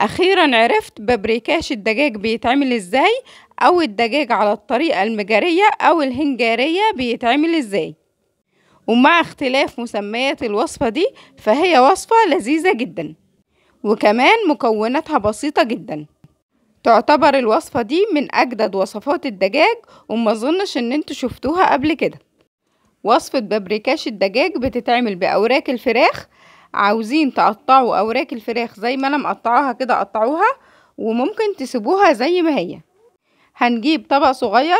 أخيرا عرفت بابريكاش الدجاج بيتعمل إزاي أو الدجاج على الطريقة المجارية أو الهنجارية بيتعمل إزاي ومع اختلاف مسميات الوصفة دي فهي وصفة لذيذة جدا وكمان مكوناتها بسيطة جدا تعتبر الوصفة دي من أجدد وصفات الدجاج وما ظنش إن انتوا شفتوها قبل كده وصفة بابريكاش الدجاج بتتعمل بأوراق الفراخ عاوزين تقطعوا اوراق الفراخ زي ما انا مقطعاها كده قطعوها وممكن تسيبوها زي ما هي هنجيب طبق صغير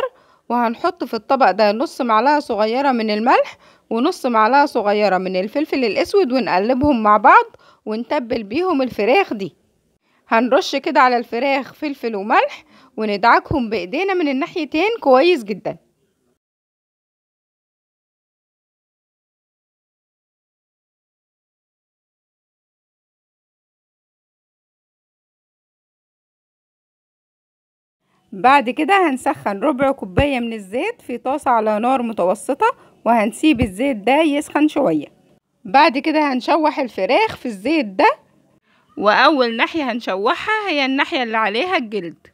وهنحط في الطبق ده نص معلقه صغيره من الملح ونص معلقه صغيره من الفلفل الاسود ونقلبهم مع بعض ونتبل بيهم الفراخ دي هنرش كده على الفراخ فلفل وملح وندعكهم بايدينا من الناحيتين كويس جدا بعد كده هنسخن ربع كوباية من الزيت في طاسة على نار متوسطة وهنسيب الزيت ده يسخن شوية بعد كده هنشوح الفراخ في الزيت ده وأول ناحية هنشوحها هي الناحية اللي عليها الجلد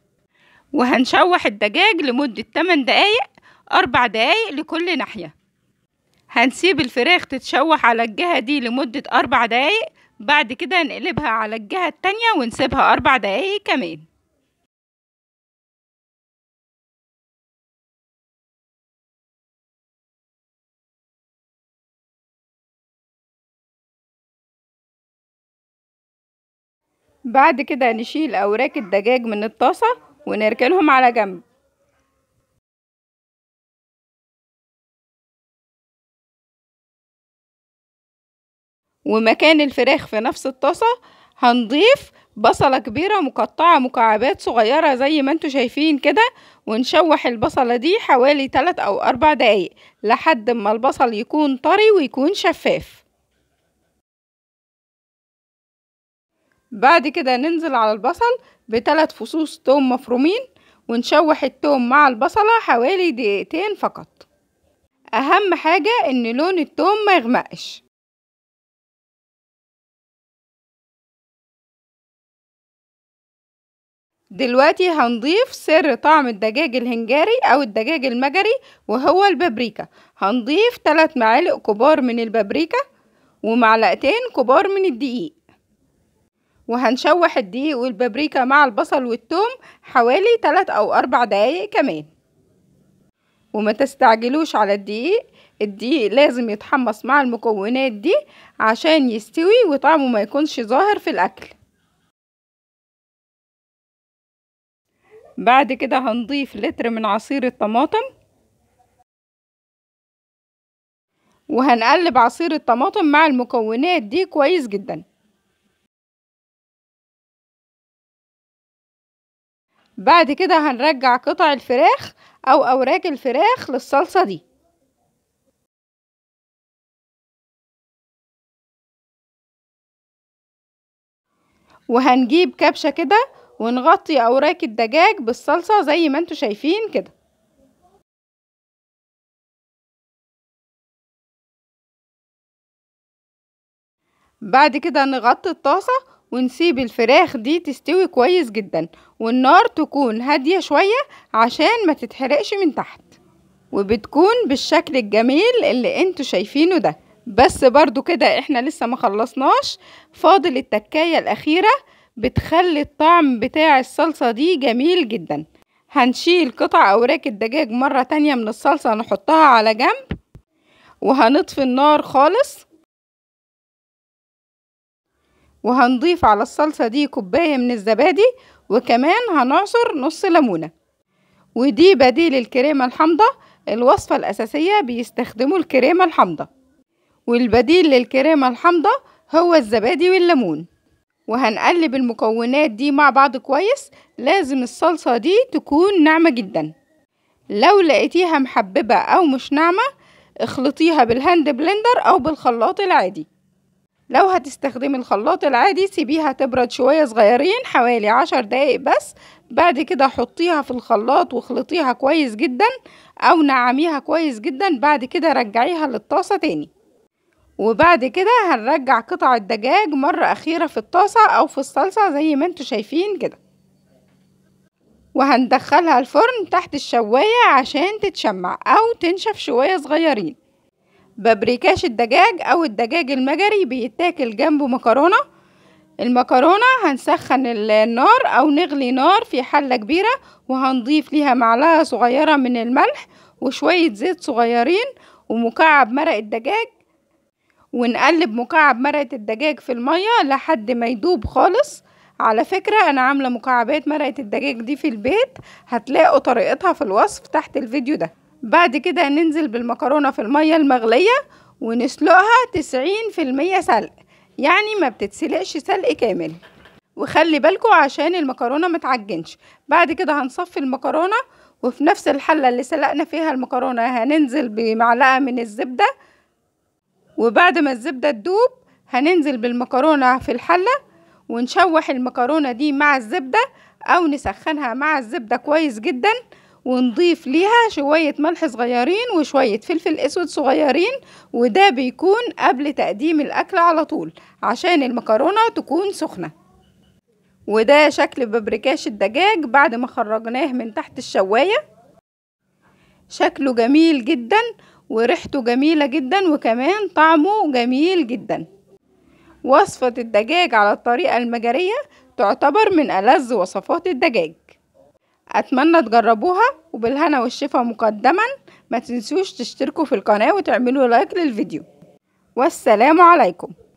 وهنشوح الدجاج لمدة 8 دقايق 4 دقايق لكل ناحية هنسيب الفراخ تتشوح على الجهة دي لمدة أربع دقايق بعد كده نقلبها على الجهة التانية ونسيبها أربع دقايق كمان بعد كده نشيل أوراق الدجاج من الطاسة ونركنهم على جنب ومكان الفراخ في نفس الطاسة هنضيف بصلة كبيرة مقطعة مكعبات صغيرة زي ما انتوا شايفين كده ونشوح البصلة دي حوالي 3 أو 4 دقايق لحد ما البصل يكون طري ويكون شفاف بعد كده ننزل على البصل بثلاث فصوص توم مفرومين ونشوح التوم مع البصلة حوالي دقيقتين فقط أهم حاجة إن لون التوم ما يغمقش دلوقتي هنضيف سر طعم الدجاج الهنجاري أو الدجاج المجري وهو البابريكا هنضيف 3 معالق كبار من البابريكا ومعلقتين كبار من الدقيق وهنشوح الدقيق والبابريكا مع البصل والثوم حوالي 3 أو 4 دقايق كمان وما تستعجلوش على الدقيق الدقيق لازم يتحمص مع المكونات دي عشان يستوي وطعمه ما يكونش ظاهر في الأكل بعد كده هنضيف لتر من عصير الطماطم وهنقلب عصير الطماطم مع المكونات دي كويس جداً بعد كده هنرجع قطع الفراخ او اوراق الفراخ للصلصة دي وهنجيب كبشة كده ونغطي اوراق الدجاج بالصلصة زي ما انتوا شايفين كده بعد كده نغطي الطاسة ونسيب الفراخ دي تستوي كويس جدا والنار تكون هادية شوية عشان ما تتحرقش من تحت وبتكون بالشكل الجميل اللي انتوا شايفينه ده بس برضو كده احنا لسه ما خلصناش فاضل التكاية الاخيرة بتخلي الطعم بتاع الصلصة دي جميل جدا هنشيل قطع اوراق الدجاج مرة تانية من الصلصة نحطها على جنب وهنطفي النار خالص وهنضيف على الصلصة دي كوباية من الزبادي وكمان هنعصر نص ليمونة ودي بديل الكريمة الحامضة الوصفة الأساسية بيستخدموا الكريمة الحامضة والبديل للكريمة الحامضة هو الزبادي والليمون وهنقلب المكونات دي مع بعض كويس لازم الصلصة دي تكون ناعمة جدا لو لقيتيها محببة أو مش ناعمة اخلطيها بالهاند بلندر أو بالخلاط العادي لو هتستخدمي الخلاط العادي سيبيها تبرد شوية صغيرين حوالي عشر دقايق بس بعد كده حطيها في الخلاط واخلطيها كويس جدا او نعميها كويس جدا بعد كده رجعيها للطاسة تاني وبعد كده هنرجع قطع الدجاج مرة أخيرة في الطاسة أو في الصلصة زي ما انتوا شايفين كده وهندخلها الفرن تحت الشواية عشان تتشمع أو تنشف شوية صغيرين بابريكاش الدجاج او الدجاج المجري بيتاكل جنبه مكرونة المكرونة هنسخن النار او نغلي نار في حلة كبيرة وهنضيف ليها معلقة صغيرة من الملح وشوية زيت صغيرين ومكعب مرق الدجاج ونقلب مكعب مرقة الدجاج في المية لحد ما يدوب خالص على فكرة أنا عاملة مكعبات مرقة الدجاج دي في البيت هتلاقوا طريقتها في الوصف تحت الفيديو ده بعد كده ننزل بالمكرونة في المية المغلية ونسلقها تسعين في المية سلق يعني ما بتتسلقش سلق كامل وخلي بالكوا عشان المكرونة متعجنش بعد كده هنصفي المكرونة وفي نفس الحلة اللي سلقنا فيها المكرونة هننزل بمعلقة من الزبدة وبعد ما الزبدة تدوب هننزل بالمكرونة في الحلة ونشوح المكرونة دي مع الزبدة أو نسخنها مع الزبدة كويس جداً ونضيف ليها شوية ملح صغيرين وشوية فلفل اسود صغيرين وده بيكون قبل تقديم الاكل على طول عشان المكرونة تكون سخنة وده شكل بابريكاش الدجاج بعد ما خرجناه من تحت الشواية شكله جميل جدا وريحته جميلة جدا وكمان طعمه جميل جدا وصفة الدجاج على الطريقة المجرية تعتبر من ألذ وصفات الدجاج اتمنى تجربوها وبالهنا والشفا مقدما ما تنسوش تشتركوا في القناة وتعملوا لايك للفيديو والسلام عليكم